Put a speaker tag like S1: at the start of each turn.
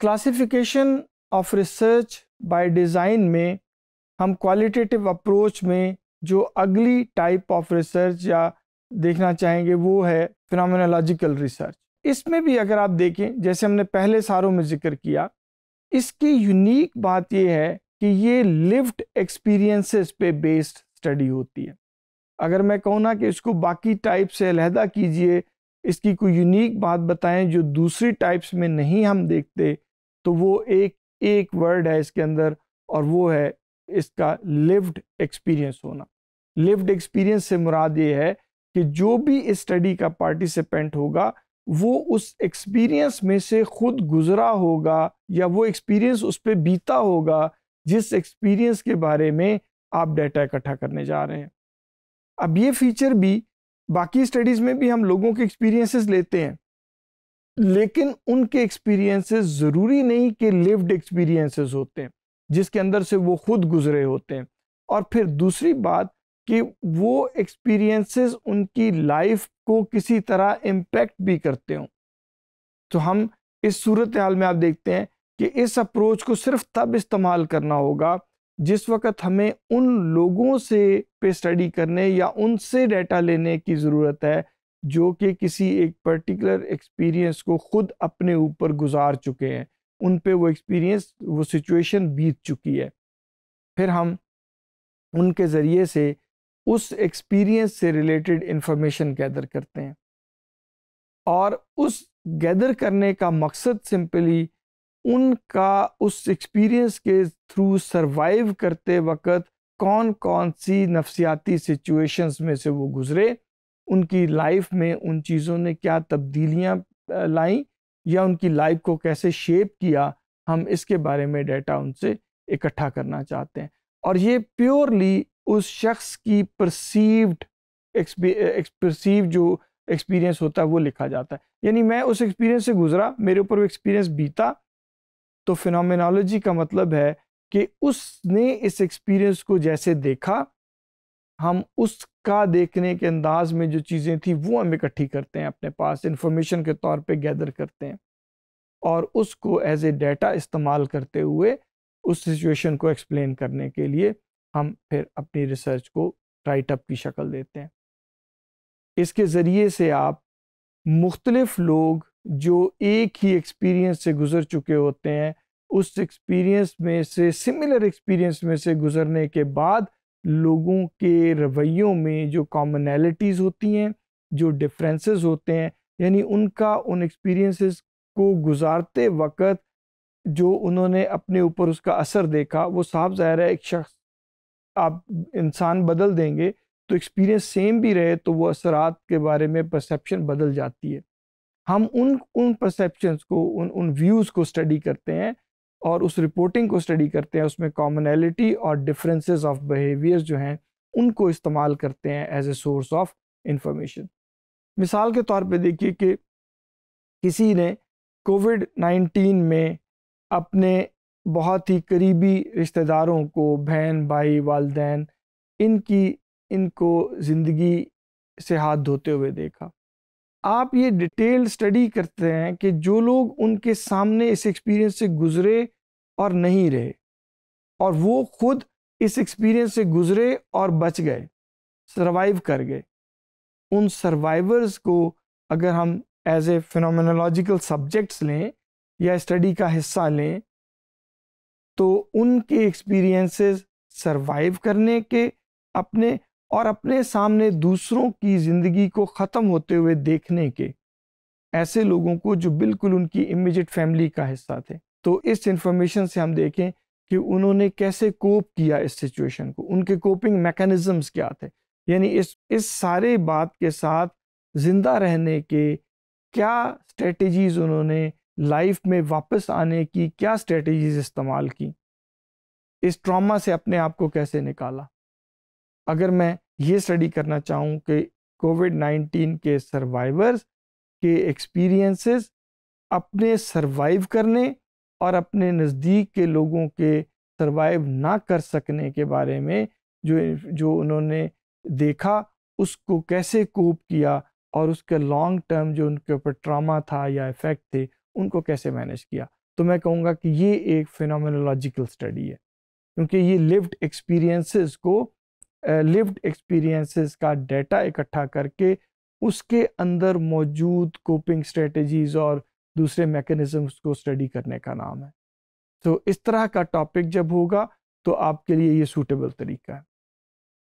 S1: classification of research by design में हम qualitative approach में जो अगली टाइप ऑफ रिसर्च या देखना चाहेंगे वो है फिनोमिनोलॉजिकल रिसर्च इसमें भी अगर आप देखें जैसे हमने पहले सारों में जिक्र किया इसकी यूनिक बात यह है कि ये लिव्ड एक्सपीरियंसेस पे बेस्ड स्टडी होती है अगर मैं कहूँ ना कि इसको बाकी टाइप से अलहदा कीजिए इसकी कोई यूनिक बात बताएं जो दूसरी टाइप्स में नहीं हम देखते तो वो एक एक वर्ड है इसके अंदर और वो है इसका लिव्ड एक्सपीरियंस होना लिव्ड एक्सपीरियंस से मुराद ये है कि जो भी स्टडी का पार्टिसिपेंट होगा वो उस एक्सपीरियंस में से खुद गुजरा होगा या वो एक्सपीरियंस उस पर बीता होगा जिस एक्सपीरियंस के बारे में आप डाटा इकट्ठा करने जा रहे हैं अब ये फीचर भी बाकी स्टडीज़ में भी हम लोगों के एक्सपीरियंसेस लेते हैं लेकिन उनके एक्सपीरियंसेस ज़रूरी नहीं कि लिव्ड एक्सपीरियंसेस होते हैं जिसके अंदर से वो खुद गुजरे होते हैं और फिर दूसरी बात कि वो एक्सपीरियंसेस उनकी लाइफ को किसी तरह इम्पेक्ट भी करते हों तो हम इस सूरत हाल में आप देखते हैं कि इस अप्रोच को सिर्फ तब इस्तेमाल करना होगा जिस वक्त हमें उन लोगों से पे स्टडी करने या उनसे डाटा लेने की ज़रूरत है जो कि किसी एक पर्टिकुलर एक्सपीरियंस को ख़ुद अपने ऊपर गुजार चुके हैं उन पे वो एक्सपीरियंस वो सिचुएशन बीत चुकी है फिर हम उनके ज़रिए से उस एक्सपीरियंस से रिलेटेड इंफॉर्मेशन गैदर करते हैं और उस गैदर करने का मकसद सिंपली उनका उस एक्सपीरियंस के थ्रू सरवाइव करते वक्त कौन कौन सी नफसियाती सिचुएशंस में से वो गुज़रे उनकी लाइफ में उन चीज़ों ने क्या तब्दीलियाँ लाई या उनकी लाइफ को कैसे शेप किया हम इसके बारे में डाटा उनसे इकट्ठा करना चाहते हैं और ये प्योरली उस शख्स की परसीव्ड परसीव जो एक्सपीरियंस होता है वो लिखा जाता है यानी मैं उस एक्सपीरियंस से गुजरा मेरे ऊपर वो एक्सपीरियंस बीता तो फिनोमिनोलॉजी का मतलब है कि उसने इस एक्सपीरियंस को जैसे देखा हम उसका देखने के अंदाज में जो चीज़ें थी वो हम इकट्ठी करते हैं अपने पास इंफॉर्मेशन के तौर पे गैदर करते हैं और उसको एज ए डेटा इस्तेमाल करते हुए उस सिचुएशन को एक्सप्लेन करने के लिए हम फिर अपनी रिसर्च को राइटअप की शक्ल देते हैं इसके ज़रिए से आप मुख्तलफ़ लोग जो एक ही एक्सपीरियंस से गुज़र चुके होते हैं उस एक्सपीरियंस में से सिमिलर एक्सपीरियंस में से गुज़रने के बाद लोगों के रवैयों में जो कॉमनैलिटीज़ होती हैं जो डिफरेंसेस होते हैं यानी उनका उन एक्सपीरियंसेस को गुजारते वक्त जो उन्होंने अपने ऊपर उसका असर देखा वो साफ ज़ाहिर है एक शख्स आप इंसान बदल देंगे तो एक्सपीरियंस सेम भी रहे तो वो असरात के बारे में परसेप्शन बदल जाती है हम उन उन परसेप्शंस को उन उन व्यूज़ को स्टडी करते हैं और उस रिपोर्टिंग को स्टडी करते हैं उसमें कॉमनैलिटी और डिफरेंसेस ऑफ बिहेवियर्स जो हैं उनको इस्तेमाल करते हैं as a source of information मिसाल के तौर पे देखिए कि किसी ने कोविड नाइन्टीन में अपने बहुत ही करीबी रिश्तेदारों को बहन भाई वालदेन इनकी इनको ज़िंदगी से हाथ धोते हुए देखा आप ये डिटेल स्टडी करते हैं कि जो लोग उनके सामने इस एक्सपीरियंस से गुजरे और नहीं रहे और वो खुद इस एक्सपीरियंस से गुजरे और बच गए सरवाइव कर गए उन सर्वाइवर्स को अगर हम एज ए फिनोमिनोलॉजिकल सब्जेक्ट्स लें या स्टडी का हिस्सा लें तो उनके एक्सपीरियंसेस सरवाइव करने के अपने और अपने सामने दूसरों की ज़िंदगी को ख़त्म होते हुए देखने के ऐसे लोगों को जो बिल्कुल उनकी इमिजिएट फैमिली का हिस्सा थे तो इस इंफॉर्मेशन से हम देखें कि उन्होंने कैसे कोप किया इस सिचुएशन को उनके कोपिंग मैकेनिज़म्स क्या थे यानी इस इस सारे बात के साथ ज़िंदा रहने के क्या स्ट्रेटजीज़ उन्होंने लाइफ में वापस आने की क्या स्ट्रेटजीज़ इस्तेमाल की इस ट्रॉमा से अपने आप को कैसे निकाला अगर मैं ये स्टडी करना चाहूँ कि कोविड नाइन्टीन के सर्वाइवर्स के एक्सपीरियंसेस अपने सर्वाइव करने और अपने नज़दीक के लोगों के सर्वाइव ना कर सकने के बारे में जो जो उन्होंने देखा उसको कैसे कोप किया और उसके लॉन्ग टर्म जो उनके ऊपर ट्रामा था या इफ़ेक्ट थे उनको कैसे मैनेज किया तो मैं कहूँगा कि ये एक फिनोमिनोलॉजिकल स्टडी है क्योंकि ये लिव्ड एक्सपीरियंसेस को लिव्ड एक्सपीरियंसेस का डेटा इकट्ठा करके उसके अंदर मौजूद कोपिंग स्ट्रेटजीज और दूसरे मैकेनिज़म्स को स्टडी करने का नाम है तो इस तरह का टॉपिक जब होगा तो आपके लिए ये सूटेबल तरीका है